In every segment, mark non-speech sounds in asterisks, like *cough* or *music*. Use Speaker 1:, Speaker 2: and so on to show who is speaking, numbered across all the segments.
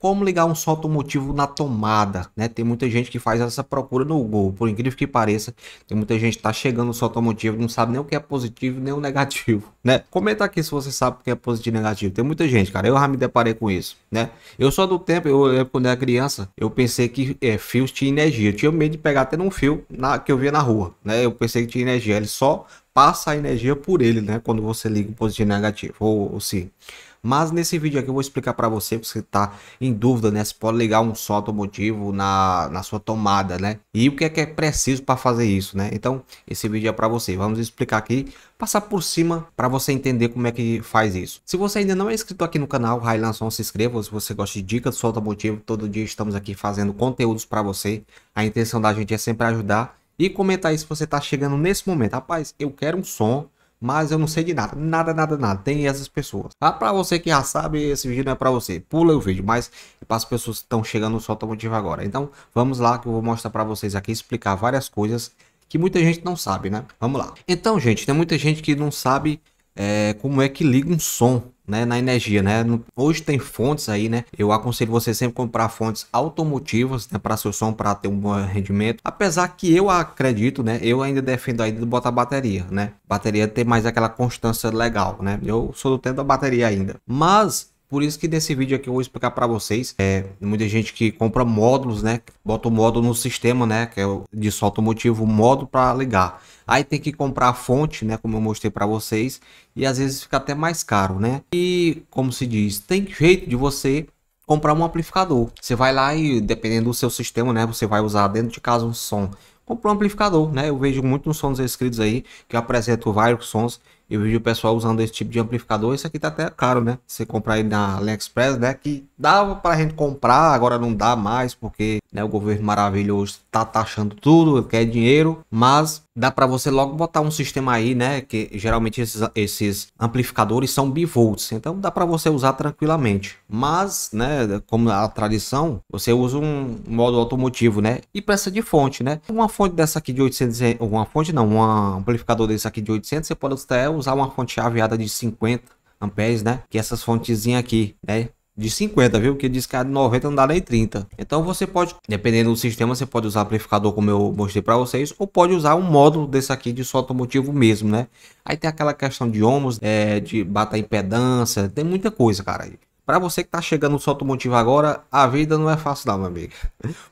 Speaker 1: como ligar um som automotivo na tomada, né? Tem muita gente que faz essa procura no Google, por incrível que pareça, tem muita gente que tá chegando no som automotivo, não sabe nem o que é positivo nem o negativo, *laughs* né? Comenta aqui se você sabe o que é positivo e negativo. Tem muita gente, cara, eu já me deparei com isso, né? Eu só do tempo, eu quando era criança, eu pensei que é, fios tinha energia, eu tinha medo de pegar até num fio na, que eu via na rua, né? Eu pensei que tinha energia, ele só passa a energia por ele, né? Quando você liga o positivo e negativo, ou, ou sim. Mas nesse vídeo aqui eu vou explicar para você, porque você está em dúvida, né? Se pode ligar um só automotivo na, na sua tomada, né? E o que é que é preciso para fazer isso, né? Então, esse vídeo é para você. Vamos explicar aqui, passar por cima para você entender como é que faz isso. Se você ainda não é inscrito aqui no canal, Highland Som, se inscreva. Se você gosta de dicas do automotivo, todo dia estamos aqui fazendo conteúdos para você. A intenção da gente é sempre ajudar e comentar aí se você está chegando nesse momento. Rapaz, eu quero um som mas eu não sei de nada, nada, nada, nada. Tem essas pessoas. Ah, para você que já sabe, esse vídeo não é para você. Pula o vídeo, mas é para as pessoas que estão chegando no Solta Motivo agora. Então, vamos lá que eu vou mostrar para vocês aqui, explicar várias coisas que muita gente não sabe, né? Vamos lá. Então, gente, tem muita gente que não sabe é, como é que liga um som né, na energia, né? Hoje tem fontes aí, né? Eu aconselho você sempre comprar fontes automotivas, né, para seu som, para ter um bom rendimento. Apesar que eu acredito, né, eu ainda defendo ainda de botar bateria, né? Bateria tem mais aquela constância legal, né? Eu sou do tempo da bateria ainda. Mas por isso que nesse vídeo aqui eu vou explicar para vocês. É, muita gente que compra módulos, né? Bota o módulo no sistema, né? Que é de só automotivo, módulo para ligar. Aí tem que comprar a fonte, né? Como eu mostrei para vocês. E às vezes fica até mais caro, né? E como se diz, tem jeito de você comprar um amplificador. Você vai lá e dependendo do seu sistema, né? Você vai usar dentro de casa um som. Comprar um amplificador, né? Eu vejo muito nos sons inscritos aí que eu apresento vários sons eu vejo o pessoal usando esse tipo de amplificador. Isso aqui tá até caro, né? Você comprar aí na AliExpress, né? Que dava pra gente comprar, agora não dá mais, porque né, o governo maravilhoso tá taxando tudo, quer dinheiro, mas dá para você logo botar um sistema aí, né? Que geralmente esses, esses amplificadores são bivolts, então dá para você usar tranquilamente. Mas, né? Como a tradição, você usa um modo automotivo, né? E peça de fonte, né? Uma fonte dessa aqui de 800, uma fonte não, um amplificador desse aqui de 800, você pode até usar usar uma fonte chaveada de 50 amperes, né? Que essas fontezinhas aqui, né? de 50, viu? Que diz que a de 90 não dá nem 30. Então você pode, dependendo do sistema, você pode usar amplificador como eu mostrei para vocês, ou pode usar um módulo desse aqui de som motivo mesmo, né? Aí tem aquela questão de ohms, é, de bata impedância, tem muita coisa, cara. Para você que está chegando no seu automotivo agora, a vida não é fácil não, meu amigo.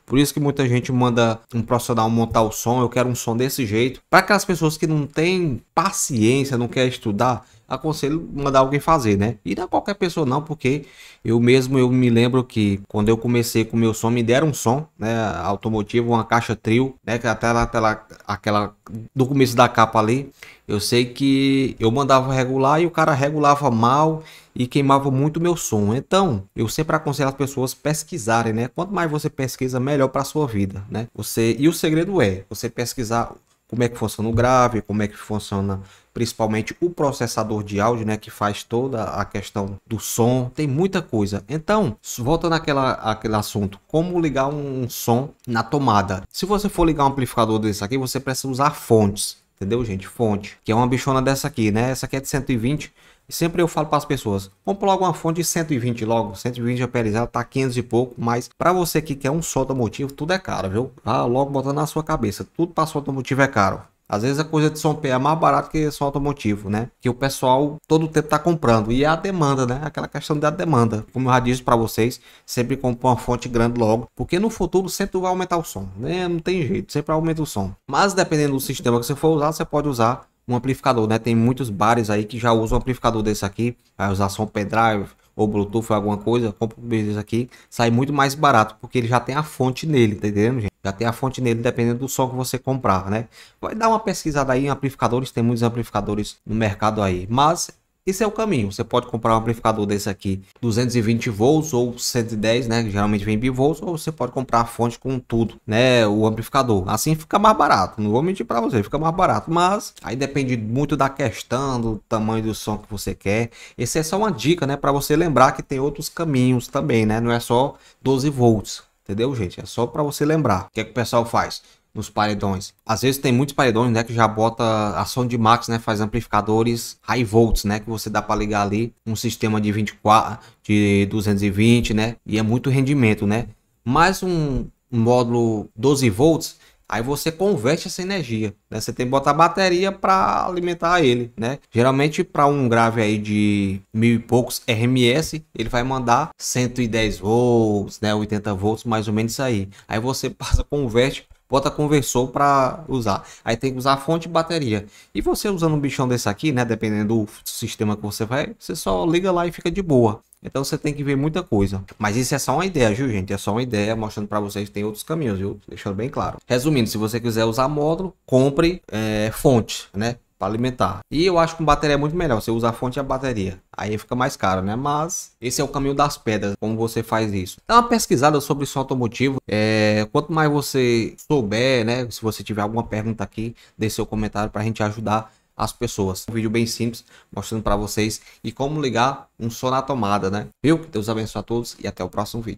Speaker 1: Por isso que muita gente manda um profissional montar o som, eu quero um som desse jeito. Para aquelas pessoas que não têm paciência, não quer estudar, aconselho mandar alguém fazer, né? E da é qualquer pessoa não, porque eu mesmo eu me lembro que quando eu comecei com meu som, me deram um som, né, automotivo, uma caixa trio, né, que até lá, até lá aquela do começo da capa ali, eu sei que eu mandava regular e o cara regulava mal e queimava muito meu som. Então, eu sempre aconselho as pessoas pesquisarem, né? Quanto mais você pesquisa, melhor para sua vida, né? Você e o segredo é você pesquisar como é que funciona o grave, como é que funciona principalmente o processador de áudio, né, que faz toda a questão do som, tem muita coisa. Então, volta naquela aquele assunto, como ligar um, um som na tomada. Se você for ligar um amplificador desse aqui, você precisa usar fontes, entendeu, gente? Fonte, que é uma bichona dessa aqui, né? Essa aqui é de 120 Sempre eu falo para as pessoas, compra logo uma fonte de 120 logo, 120 amperizado tá 500 e pouco, mas para você que quer um só motivo, tudo é caro, viu? Tá logo botando na sua cabeça, tudo para só motivo é caro. Às vezes a coisa de som pé é mais barato que som automotivo, né? Que o pessoal todo o tempo tá comprando. E é a demanda, né? Aquela questão da demanda. Como eu já disse para vocês, sempre compra uma fonte grande logo. Porque no futuro sempre vai aumentar o som, né? Não tem jeito, sempre aumenta o som. Mas dependendo do sistema que você for usar, você pode usar um amplificador, né? Tem muitos bares aí que já usam um amplificador desse aqui, vai usar som pendrive ou Bluetooth, alguma coisa, compra um desse aqui, sai muito mais barato, porque ele já tem a fonte nele, tá entendendo, gente? Já tem a fonte nele, dependendo do som que você comprar, né? Vai dar uma pesquisada aí em amplificadores, tem muitos amplificadores no mercado aí, mas esse é o caminho. Você pode comprar um amplificador desse aqui, 220 volts ou 110, né? geralmente vem bivolts, ou você pode comprar a fonte com tudo, né? O amplificador. Assim fica mais barato. Não vou mentir para você, fica mais barato. Mas aí depende muito da questão, do tamanho do som que você quer. Essa é só uma dica, né? Para você lembrar que tem outros caminhos também, né? Não é só 12 volts. Entendeu, gente? É só para você lembrar. O que, é que o pessoal faz? nos paredões. Às vezes tem muitos paredões, né, que já bota a som de max, né, faz amplificadores high volts, né, que você dá para ligar ali um sistema de 24 de 220, né, e é muito rendimento, né? Mais um, um módulo 12 volts, aí você converte essa energia, né? Você tem que botar bateria para alimentar ele, né? Geralmente para um grave aí de mil e poucos RMS, ele vai mandar 110 volts, né? 80 volts, mais ou menos isso aí. Aí você *laughs* passa, converte bota conversor para usar. Aí tem que usar a fonte e bateria. E você usando um bichão desse aqui, né, dependendo do sistema que você vai, você só liga lá e fica de boa. Então você tem que ver muita coisa. Mas isso é só uma ideia, viu, gente? É só uma ideia mostrando para vocês que tem outros caminhos, viu? Deixando bem claro. Resumindo, se você quiser usar módulo, compre é, fonte, né? para alimentar. E eu acho que com bateria é muito melhor, você usa a fonte e a bateria. Aí fica mais caro, né? Mas esse é o caminho das pedras, como você faz isso. Dá uma pesquisada sobre isso automotivo. É, quanto mais você souber, né? Se você tiver alguma pergunta aqui, deixe seu comentário para a gente ajudar as pessoas. Um vídeo bem simples, mostrando para vocês e como ligar um som na tomada, né? Viu? Deus abençoe a todos e até o próximo vídeo.